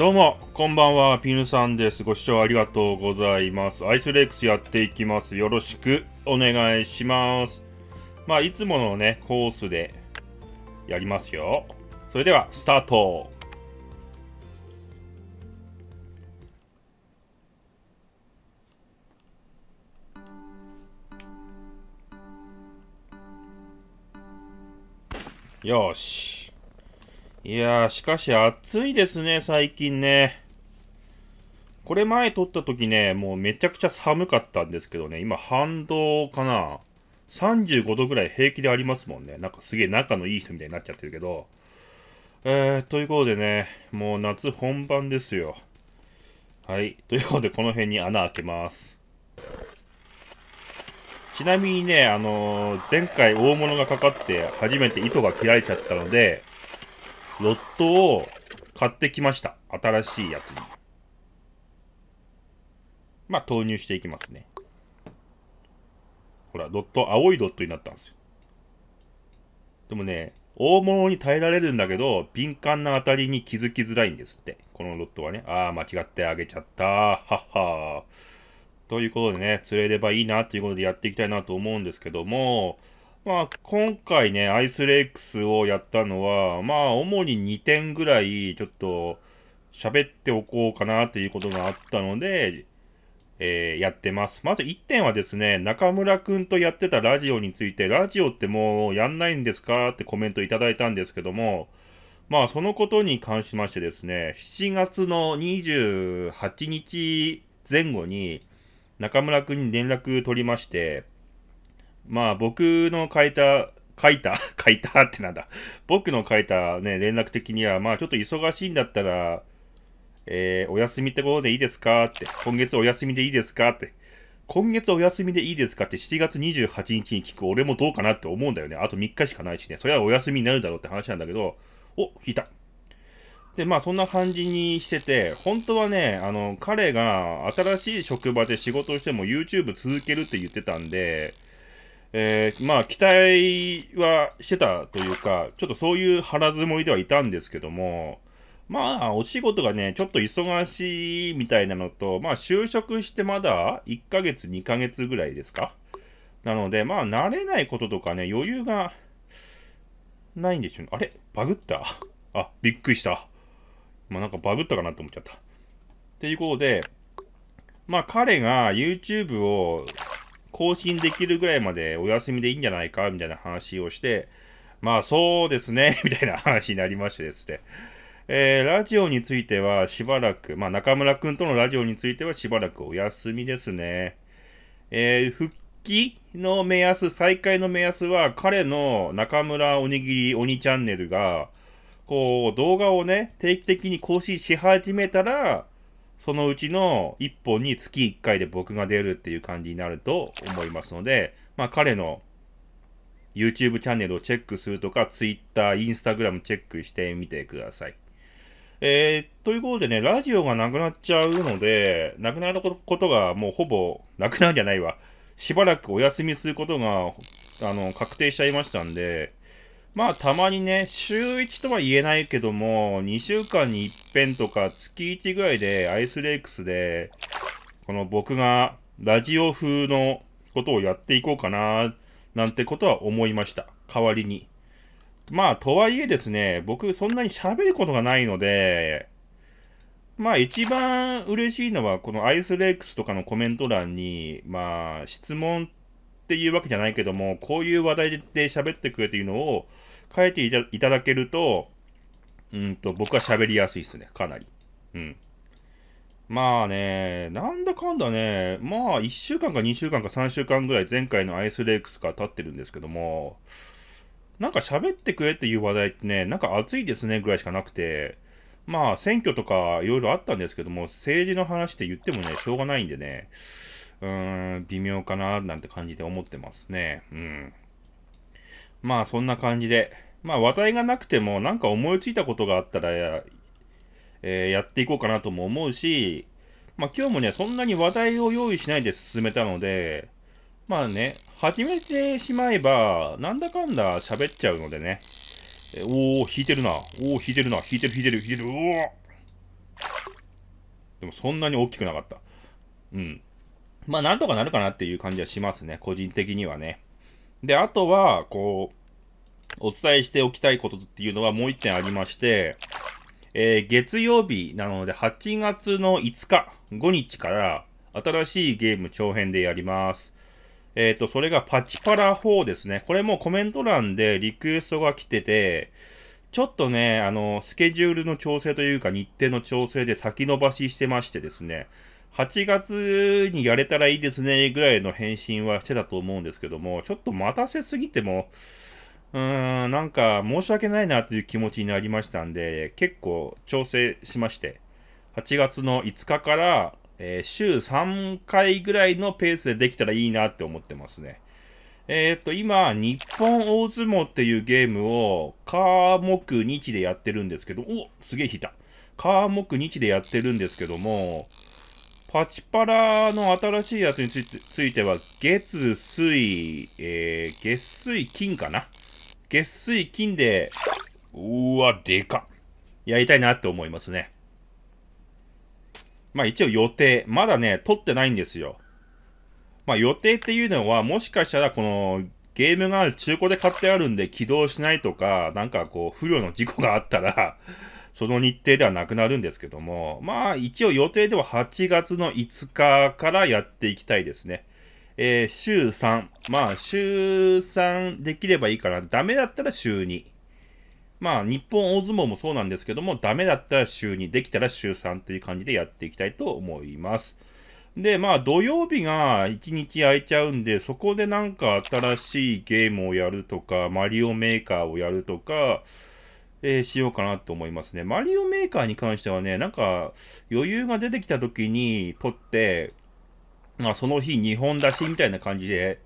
どうも、こんばんは、ピヌさんです。ご視聴ありがとうございます。アイスレックスやっていきます。よろしくお願いします。まあ、いつものね、コースでやりますよ。それでは、スタートよし。いやー、しかし暑いですね、最近ね。これ前撮った時ね、もうめちゃくちゃ寒かったんですけどね、今反動かな。35度ぐらい平気でありますもんね。なんかすげえ仲のいい人みたいになっちゃってるけど。えー、ということでね、もう夏本番ですよ。はい。ということで、この辺に穴開けます。ちなみにね、あのー、前回大物がかかって初めて糸が切られちゃったので、ロットを買ってきました。新しいやつに。まあ、投入していきますね。ほら、ドット、青いドットになったんですよ。でもね、大物に耐えられるんだけど、敏感な当たりに気づきづらいんですって。このロットはね。ああ、間違ってあげちゃった。はっはー。ということでね、釣れればいいなということでやっていきたいなと思うんですけども、まあ、今回ね、アイスレイクスをやったのは、まあ、主に2点ぐらい、ちょっと、喋っておこうかなということがあったので、えー、やってます。まず1点はですね、中村くんとやってたラジオについて、ラジオってもうやんないんですかってコメントいただいたんですけども、まあ、そのことに関しましてですね、7月の28日前後に、中村くんに連絡取りまして、まあ僕の書いた、書いた 書いたってなんだ。僕の書いたね、連絡的には、まあちょっと忙しいんだったら、えー、お休みってことでいいですかって、今月お休みでいいですかって、今月お休みでいいですかって7月28日に聞く俺もどうかなって思うんだよね。あと3日しかないしね、それはお休みになるだろうって話なんだけど、お、引いた。で、まあそんな感じにしてて、本当はね、あの、彼が新しい職場で仕事しても YouTube 続けるって言ってたんで、えー、まあ期待はしてたというか、ちょっとそういう腹積もりではいたんですけども、まあお仕事がね、ちょっと忙しいみたいなのと、まあ就職してまだ1ヶ月、2ヶ月ぐらいですか。なので、まあ慣れないこととかね、余裕がないんでしょうね。あれバグったあ、びっくりした。まあなんかバグったかなと思っちゃった。っていうことで、まあ彼が YouTube を更新できるぐらいまでお休みでいいんじゃないかみたいな話をして、まあそうですね みたいな話になりましてですね。えー、ラジオについてはしばらく、まあ中村くんとのラジオについてはしばらくお休みですね。えー、復帰の目安、再開の目安は彼の中村おにぎり鬼チャンネルが、こう動画をね、定期的に更新し始めたら、そのうちの1本に月1回で僕が出るっていう感じになると思いますので、まあ、彼の YouTube チャンネルをチェックするとか、Twitter、Instagram チェックしてみてください。えー、ということでね、ラジオがなくなっちゃうので、なくなることがもうほぼなくなるんじゃないわ。しばらくお休みすることが、あの、確定しちゃいましたんで、まあたまにね、週1とは言えないけども、2週間に一遍とか月1ぐらいでアイスレイクスで、この僕がラジオ風のことをやっていこうかな、なんてことは思いました。代わりに。まあとはいえですね、僕そんなに喋ることがないので、まあ一番嬉しいのはこのアイスレイクスとかのコメント欄に、まあ質問っていうわけじゃないけども、こういう話題で喋ってくれというのを書いていただけると、うんと、僕は喋りやすいですね、かなり。うん。まあね、なんだかんだね、まあ1週間か2週間か3週間ぐらい前回のアイスレイクスから経ってるんですけども、なんか喋ってくれっていう話題ってね、なんか暑いですねぐらいしかなくて、まあ選挙とかいろいろあったんですけども、政治の話って言ってもね、しょうがないんでね、うーん、微妙かな、なんて感じで思ってますね。うん。まあ、そんな感じで、まあ、話題がなくても、なんか思いついたことがあったらや、えー、やっていこうかなとも思うし、まあ、今日もね、そんなに話題を用意しないで進めたので、まあね、始めてしまえば、なんだかんだ喋っちゃうのでね。えおー、引いてるな。おー、引いてるな。引いてる、引いてる、引いてる。おーでもそんなに大きくなかった。うん。まあ、なんとかなるかなっていう感じはしますね、個人的にはね。で、あとは、こう、お伝えしておきたいことっていうのはもう一点ありまして、えー、月曜日なので8月の5日、5日から新しいゲーム長編でやります。えっ、ー、と、それがパチパラ4ですね。これもコメント欄でリクエストが来てて、ちょっとね、あの、スケジュールの調整というか日程の調整で先延ばししてましてですね、8月にやれたらいいですねぐらいの返信はしてたと思うんですけども、ちょっと待たせすぎても、うーん、なんか申し訳ないなという気持ちになりましたんで、結構調整しまして、8月の5日から、えー、週3回ぐらいのペースでできたらいいなって思ってますね。えっ、と、今、日本大相撲っていうゲームを、カー木日でやってるんですけど、おすげえ引いた。カー木日でやってるんですけども、パチパラの新しいやつについては、月、水、えー、月、水、金かな月、水、金で、うわ、でかやりたいなって思いますね。まあ一応予定、まだね、取ってないんですよ。まあ予定っていうのは、もしかしたらこのゲームが中古で買ってあるんで起動しないとか、なんかこう、不良の事故があったらその日程ではなくなるんですけども、まあ一応予定では8月の5日からやっていきたいですね。えー、週3。まあ週3できればいいから、ダメだったら週2。まあ日本大相撲もそうなんですけども、ダメだったら週2、できたら週3という感じでやっていきたいと思います。で、まあ土曜日が1日空いちゃうんで、そこでなんか新しいゲームをやるとか、マリオメーカーをやるとか、えー、しようかなと思いますね。マリオメーカーに関してはね、なんか余裕が出てきた時に撮って、まあその日2本出しみたいな感じで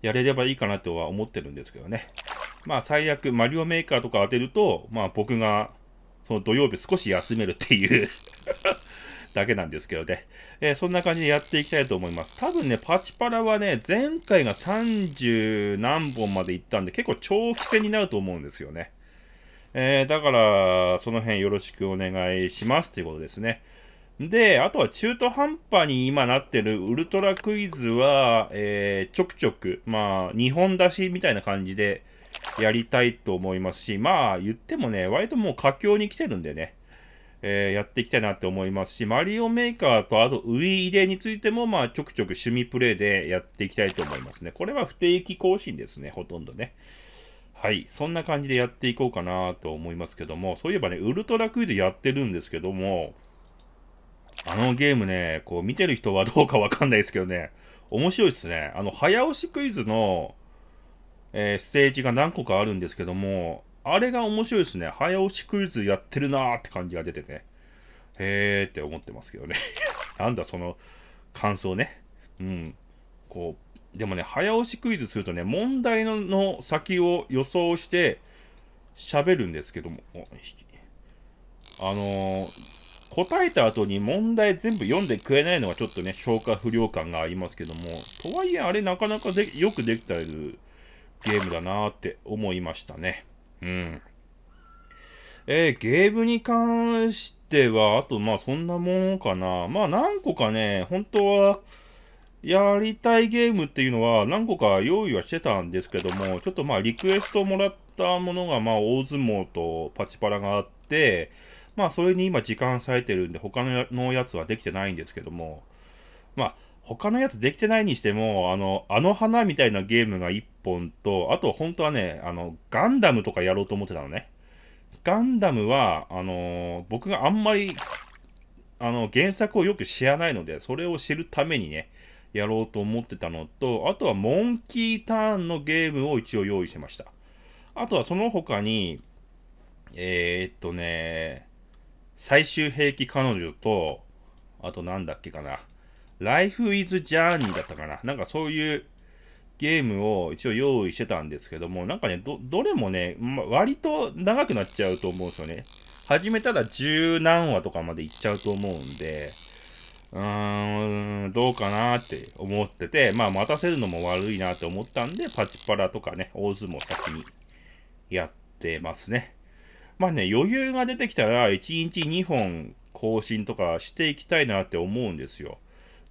やれればいいかなとは思ってるんですけどね。まあ最悪マリオメーカーとか当てると、まあ僕がその土曜日少し休めるっていう だけなんですけどね。えー、そんな感じでやっていきたいと思います。多分ね、パチパラはね、前回が30何本までいったんで結構長期戦になると思うんですよね。えー、だから、その辺よろしくお願いしますということですね。で、あとは中途半端に今なってるウルトラクイズは、えー、ちょくちょく、まあ、2本出しみたいな感じでやりたいと思いますし、まあ、言ってもね、割ともう佳境に来てるんでね、えー、やっていきたいなって思いますし、マリオメーカーとあとウィーレについても、まあ、ちょくちょく趣味プレイでやっていきたいと思いますね。これは不定期更新ですね、ほとんどね。はい。そんな感じでやっていこうかなと思いますけども、そういえばね、ウルトラクイズやってるんですけども、あのゲームね、こう見てる人はどうかわかんないですけどね、面白いですね。あの、早押しクイズの、えー、ステージが何個かあるんですけども、あれが面白いですね。早押しクイズやってるなーって感じが出てね、へーって思ってますけどね。なんだその感想ね。うん。こう、でもね、早押しクイズするとね、問題の先を予想して喋るんですけども、あのー、答えた後に問題全部読んでくれないのはちょっとね、消化不良感がありますけども、とはいえあれなかなかでよくできたゲームだなーって思いましたね。うん。えー、ゲームに関しては、あとまあそんなもんかな。まあ何個かね、本当は、やりたいゲームっていうのは何個か用意はしてたんですけども、ちょっとまあリクエストもらったものがまあ大相撲とパチパラがあって、まあそれに今時間割いてるんで他のやつはできてないんですけども、まあ他のやつできてないにしても、あの、あの花みたいなゲームが1本と、あと本当はね、あの、ガンダムとかやろうと思ってたのね。ガンダムは、あのー、僕があんまり、あの、原作をよく知らないので、それを知るためにね、やろうと思ってたのと、あとはモンキーターンのゲームを一応用意してました。あとはその他に、えー、っとね、最終兵器彼女と、あとなんだっけかな、Life is Journey だったかな。なんかそういうゲームを一応用意してたんですけども、なんかね、ど、どれもね、ま、割と長くなっちゃうと思うんですよね。始めたら十何話とかまでいっちゃうと思うんで、うーん、どうかなって思ってて、まあ待たせるのも悪いなって思ったんで、パチパラとかね、大相撲先にやってますね。まあね、余裕が出てきたら、1日2本更新とかしていきたいなって思うんですよ。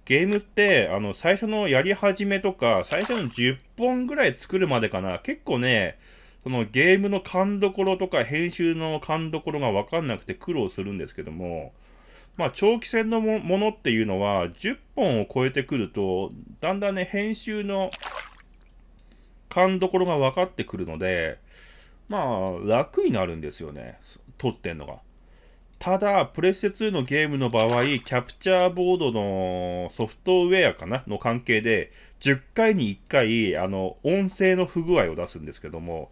ゲームって、あの、最初のやり始めとか、最初の10本ぐらい作るまでかな、結構ね、そのゲームの勘どころとか、編集の勘どころがわかんなくて苦労するんですけども、まあ、長期戦のものっていうのは10本を超えてくるとだんだんね編集の勘どころが分かってくるのでまあ楽になるんですよね撮ってんのがただプレステ2のゲームの場合キャプチャーボードのソフトウェアかなの関係で10回に1回あの音声の不具合を出すんですけども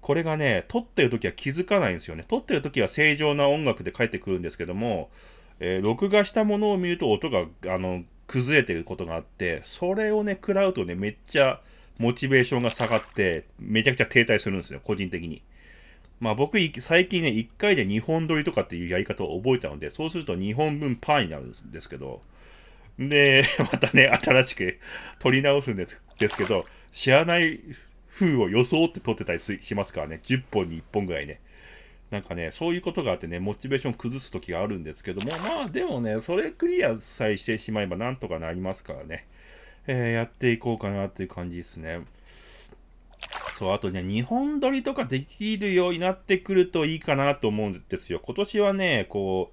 これがね撮ってる時は気づかないんですよね撮ってる時は正常な音楽で帰ってくるんですけどもえー、録画したものを見ると音があの崩れてることがあって、それをね、食らうとね、めっちゃモチベーションが下がって、めちゃくちゃ停滞するんですよ、個人的に。まあ僕、最近ね、1回で2本撮りとかっていうやり方を覚えたので、そうすると2本分パーになるんですけど、で、またね、新しく撮り直すんですですけど、知らない風を装って撮ってたりしますからね、10本に1本ぐらいね。なんかね、そういうことがあってね、モチベーション崩す時があるんですけども、まあでもね、それクリアさえしてしまえばなんとかなりますからね、えー、やっていこうかなっていう感じですね。そう、あとね、日本撮りとかできるようになってくるといいかなと思うんですよ。今年はね、こ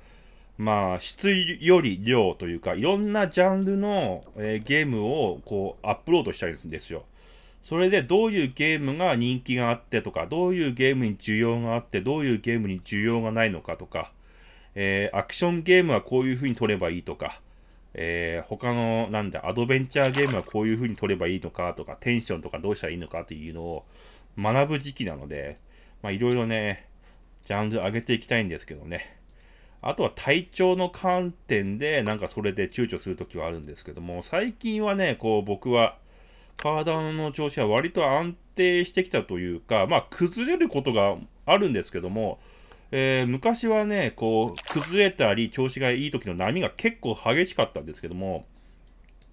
う、まあ、質より量というか、いろんなジャンルの、えー、ゲームをこうアップロードしたいんですよ。それでどういうゲームが人気があってとか、どういうゲームに需要があって、どういうゲームに需要がないのかとか、えー、アクションゲームはこういうふうに取ればいいとか、えー、他の、なんだ、アドベンチャーゲームはこういうふうに取ればいいのかとか、テンションとかどうしたらいいのかというのを学ぶ時期なので、まあいろいろね、ジャンル上げていきたいんですけどね。あとは体調の観点で、なんかそれで躊躇するときはあるんですけども、最近はね、こう僕は、体の調子は割と安定してきたというか、まあ、崩れることがあるんですけども、えー、昔はね、こう、崩れたり、調子がいい時の波が結構激しかったんですけども、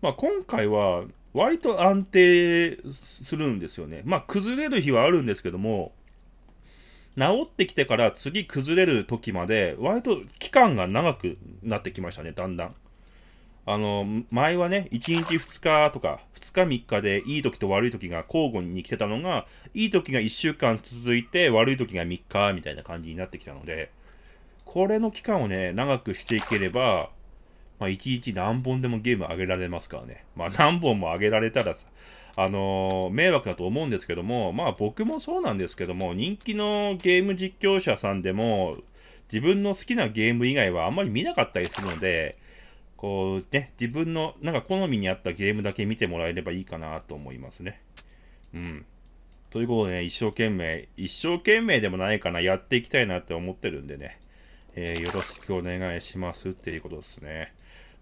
まあ、今回は、割と安定するんですよね。まあ、崩れる日はあるんですけども、治ってきてから次崩れる時まで、割と期間が長くなってきましたね、だんだん。あの、前はね、1日2日とか、2日3日でいい時と悪い時が交互に来てたのが、いい時が1週間続いて、悪い時が3日みたいな感じになってきたので、これの期間をね、長くしていければ、まあ、1日何本でもゲーム上げられますからね。まあ、何本も上げられたらさ、あのー、迷惑だと思うんですけども、まあ、僕もそうなんですけども、人気のゲーム実況者さんでも、自分の好きなゲーム以外はあんまり見なかったりするので、こうね、自分のなんか好みに合ったゲームだけ見てもらえればいいかなと思いますね。うん。ということでね、一生懸命、一生懸命でもないかな、やっていきたいなって思ってるんでね、えー、よろしくお願いしますっていうことですね。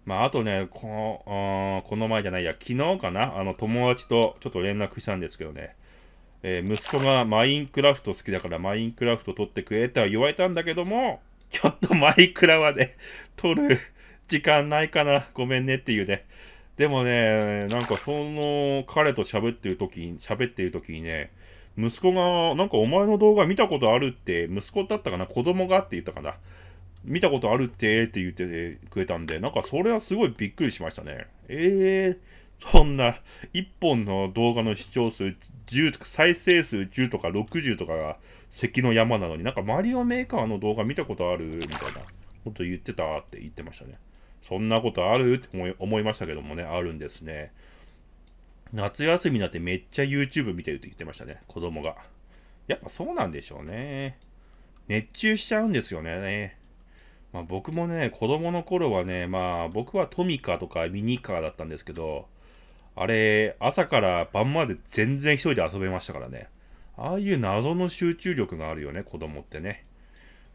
まあ、あとね、この、この前じゃないや、昨日かな、あの、友達とちょっと連絡したんですけどね、えー、息子がマインクラフト好きだからマインクラフト撮ってくれとは言われたんだけども、ちょっとマイクラはね、取る時間ないかな、ごめんねっていうね。でもね、なんかその彼と喋ってる時に、喋ってる時にね、息子が、なんかお前の動画見たことあるって、息子だったかな、子供がって言ったかな。見たことあるってって言ってくれたんで、なんかそれはすごいびっくりしましたね。えー、そんな1本の動画の視聴数10とか再生数10とか60とかが関の山なのになんかマリオメーカーの動画見たことあるみたいなこと言ってたって言ってましたね。そんなことあるって思い思いましたけどもね、あるんですね。夏休みになってめっちゃ YouTube 見てるって言ってましたね、子供が。やっぱそうなんでしょうね。熱中しちゃうんですよね。まあ、僕もね、子供の頃はね、まあ僕はトミカとかミニカーだったんですけど、あれ、朝から晩まで全然一人で遊べましたからね。ああいう謎の集中力があるよね、子供ってね。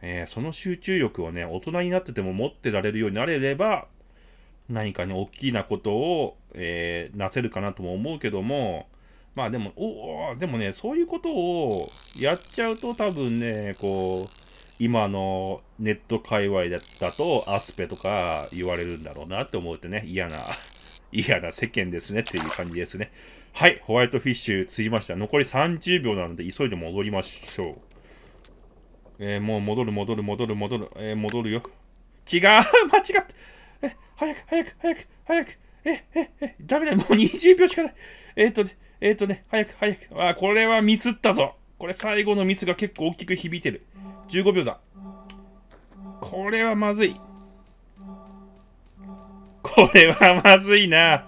えー、その集中力をね、大人になってても持ってられるようになれれば、何かね、大きなことを、えー、なせるかなとも思うけども、まあでも、おお、でもね、そういうことをやっちゃうと多分ね、こう、今のネット界隈だと、アスペとか言われるんだろうなって思うとね、嫌な、嫌な世間ですねっていう感じですね。はい、ホワイトフィッシュ、ついました。残り30秒なので、急いで戻りましょう。えー、もう戻る戻る戻る戻る、えー、戻るよ。違う 間違ったえ、早く早く早く早くえ、え、え、ダメだもう20秒しかないえっ、とね、えっ、とね、早く早くあ、これはミスったぞこれ最後のミスが結構大きく響いてる。15秒だ。これはまずい。これはまずいな。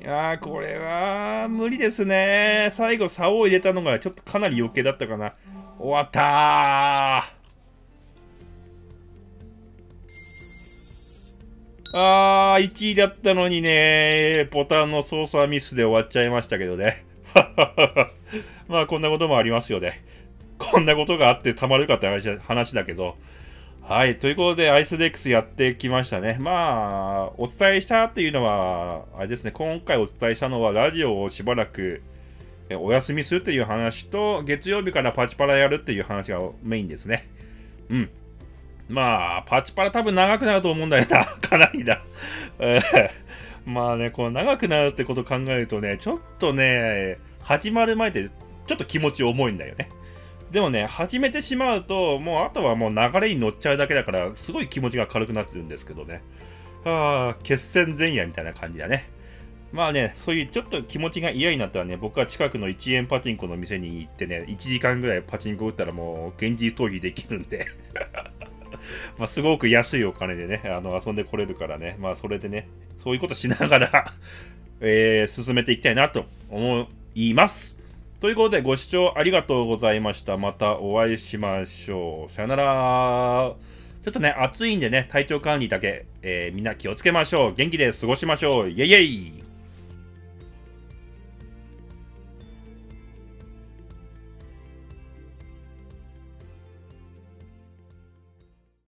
いやこれは無理ですね。最後、竿を入れたのがちょっとかなり余計だったかな。終わったあー、1位だったのにね、ボタンの操作ミスで終わっちゃいましたけどね。まあ、こんなこともありますよね。こんなことがあってたまるかって話だけど。はい、ということで、アイスデックスやってきましたね。まあ、お伝えしたっていうのは、あれですね、今回お伝えしたのは、ラジオをしばらく、お休みするという話と、月曜日からパチパラやるっていう話がメインですね。うん。まあ、パチパラ多分長くなると思うんだよな。かなりだ。まあね、この長くなるってことを考えるとね、ちょっとね、始まる前ってちょっと気持ち重いんだよね。でもね、始めてしまうと、もうあとはもう流れに乗っちゃうだけだから、すごい気持ちが軽くなってるんですけどね。ああ、決戦前夜みたいな感じだね。まあね、そういうちょっと気持ちが嫌になったらね、僕は近くの1円パチンコの店に行ってね、1時間ぐらいパチンコ打ったらもう現実逃避できるんで まあすごく安いお金でね、あの遊んでこれるからね、まあそれでね、そういうことしながら えー、進めていきたいなと思います。ということでご視聴ありがとうございました。またお会いしましょう。さよなら。ちょっとね、暑いんでね、体調管理だけ、えー、みんな気をつけましょう。元気で過ごしましょう。イェイイェイ